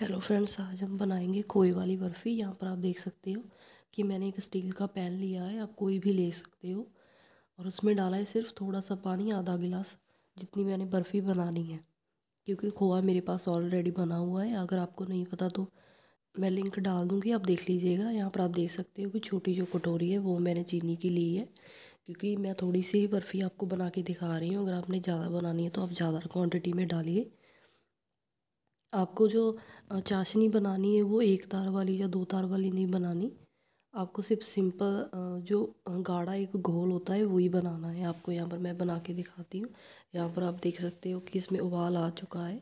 hello friends आज हम बनाएंगे खोए वाली बर्फ़ी यहाँ पर आप देख सकते हो कि मैंने एक स्टील का पैन लिया है आप कोई भी ले सकते हो और उसमें डाला है सिर्फ थोड़ा सा पानी आधा गिलास जितनी मैंने बर्फ़ी बनानी है क्योंकि खोआ मेरे पास ऑलरेडी बना हुआ है अगर आपको नहीं पता तो मैं लिंक डाल दूँगी आप देख लीजिएगा यहाँ पर आप देख सकते हो कि छोटी जो कटोरी है वो मैंने चीनी की ली है क्योंकि मैं थोड़ी सी ही बर्फ़ी आपको बना के दिखा रही हूँ अगर आपने ज़्यादा बनानी है तो आप ज़्यादा क्वान्टिटी में डालिए आपको जो चाशनी बनानी है वो एक तार वाली या दो तार वाली नहीं बनानी आपको सिर्फ सिंपल जो गाढ़ा एक घोल होता है वही बनाना है आपको यहाँ पर मैं बना के दिखाती हूँ यहाँ पर आप देख सकते हो कि इसमें उबाल आ चुका है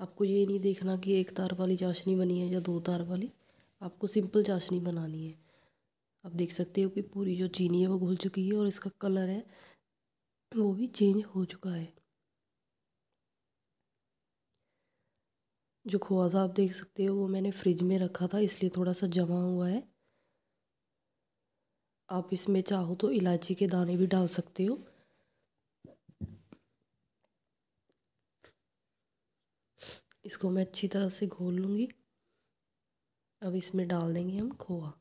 आपको ये नहीं देखना कि एक तार वाली चाशनी बनी है या दो तार वाली आपको सिंपल चाशनी बनानी है आप देख सकते हो कि पूरी जो चीनी है वो घुल चुकी है और इसका कलर है वो भी चेंज हो चुका है जो खोआ था आप देख सकते हो वो मैंने फ्रिज में रखा था इसलिए थोड़ा सा जमा हुआ है आप इसमें चाहो तो इलायची के दाने भी डाल सकते हो इसको मैं अच्छी तरह से घोल लूँगी अब इसमें डाल देंगे हम खोआ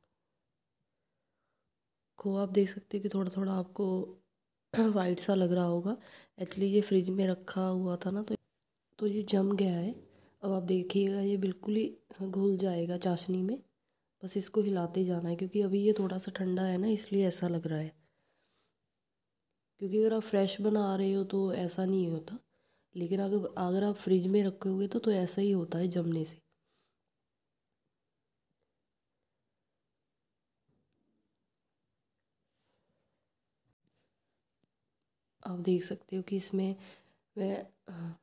खोआ आप देख सकते हो कि थोड़ा थोड़ा आपको वाइट सा लग रहा होगा एक्चुअली ये फ्रिज में रखा हुआ था ना तो तो ये जम गया है अब आप देखिएगा ये बिल्कुल ही हाँ, घुल जाएगा चाशनी में बस इसको हिलाते जाना है क्योंकि अभी ये थोड़ा सा ठंडा है ना इसलिए ऐसा लग रहा है क्योंकि अगर आप फ्रेश बना रहे हो तो ऐसा नहीं होता लेकिन अगर अगर आप फ्रिज में रखोगे तो तो ऐसा ही होता है जमने से आप देख सकते हो कि इसमें मैं हाँ,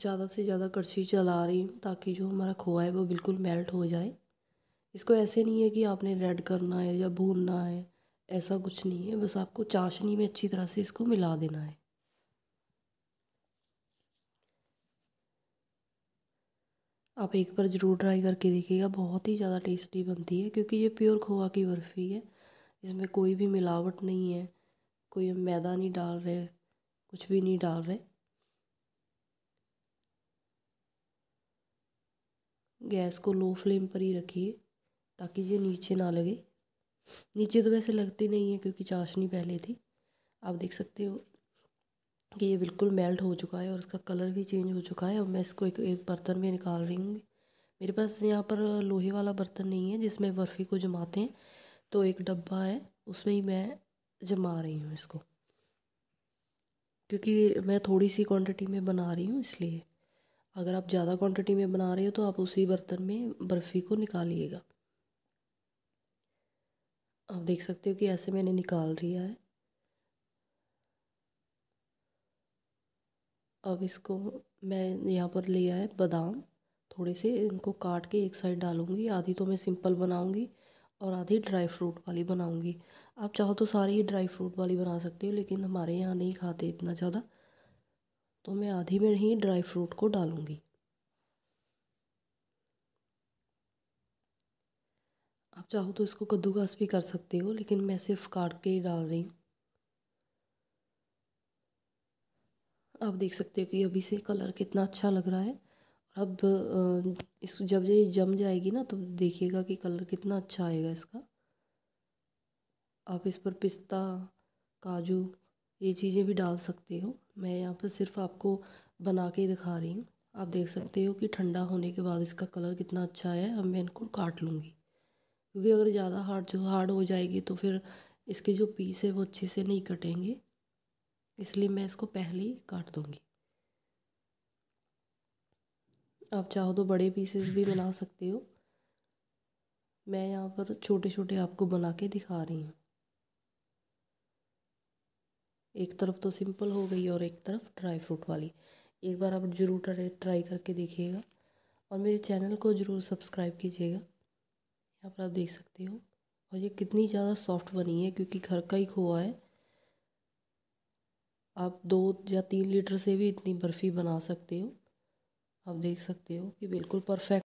ज़्यादा से ज़्यादा कड़छी चला रही हूँ ताकि जो हमारा खोआ है वो बिल्कुल मेल्ट हो जाए इसको ऐसे नहीं है कि आपने रेड करना है या भूनना है ऐसा कुछ नहीं है बस आपको चाशनी में अच्छी तरह से इसको मिला देना है आप एक बार ज़रूर ट्राई करके देखिएगा बहुत ही ज़्यादा टेस्टी बनती है क्योंकि ये प्योर खोआ की बर्फ़ी है इसमें कोई भी मिलावट नहीं है कोई मैदा नहीं डाल रहे कुछ भी नहीं डाल रहे गैस को लो फ्लेम पर ही रखिए ताकि ये नीचे ना लगे नीचे तो वैसे लगती नहीं है क्योंकि चाशनी पहले थी आप देख सकते हो कि ये बिल्कुल मेल्ट हो चुका है और इसका कलर भी चेंज हो चुका है और मैं इसको एक एक बर्तन में निकाल रही हूँ मेरे पास यहाँ पर लोहे वाला बर्तन नहीं है जिसमें बर्फ़ी को जमाते हैं तो एक डब्बा है उसमें ही मैं जमा रही हूँ इसको क्योंकि मैं थोड़ी सी क्वांटिटी में बना रही हूँ इसलिए अगर आप ज़्यादा क्वांटिटी में बना रहे हो तो आप उसी बर्तन में बर्फ़ी को निकालिएगा आप देख सकते हो कि ऐसे मैंने निकाल लिया है अब इसको मैं यहाँ पर लिया है बादाम थोड़े से इनको काट के एक साइड डालूँगी आधी तो मैं सिंपल बनाऊँगी और आधी ड्राई फ्रूट वाली बनाऊँगी आप चाहो तो सारी ही ड्राई फ्रूट वाली बना सकते हो लेकिन हमारे यहाँ नहीं खाते इतना ज़्यादा तो मैं आधी में ही ड्राई फ्रूट को डालूँगी आप चाहो तो इसको कद्दूकस भी कर सकते हो लेकिन मैं सिर्फ काट के ही डाल रही हूँ आप देख सकते हो कि अभी से कलर कितना अच्छा लग रहा है अब इस जब ये जम जाएगी ना तो देखिएगा कि कलर कितना अच्छा आएगा इसका आप इस पर पिस्ता काजू ये चीज़ें भी डाल सकते हो मैं यहाँ पर सिर्फ आपको बना के ही दिखा रही हूँ आप देख सकते हो कि ठंडा होने के बाद इसका कलर कितना अच्छा है अब मैं इनको काट लूँगी क्योंकि अगर ज़्यादा हार्ड जो हार्ड हो जाएगी तो फिर इसके जो पीस है वो अच्छे से नहीं कटेंगे इसलिए मैं इसको पहले ही काट दूँगी आप चाहो तो बड़े पीसेस भी बना सकते हो मैं यहाँ पर छोटे छोटे आपको बना के दिखा रही हूँ एक तरफ तो सिंपल हो गई और एक तरफ ड्राई फ्रूट वाली एक बार आप ज़रूर ट्राई करके देखिएगा और मेरे चैनल को ज़रूर सब्सक्राइब कीजिएगा यहाँ पर आप देख सकते हो और ये कितनी ज़्यादा सॉफ्ट बनी है क्योंकि घर का ही खोआ है आप दो या तीन लीटर से भी इतनी बर्फ़ी बना सकते हो आप देख सकते हो कि बिल्कुल परफेक्ट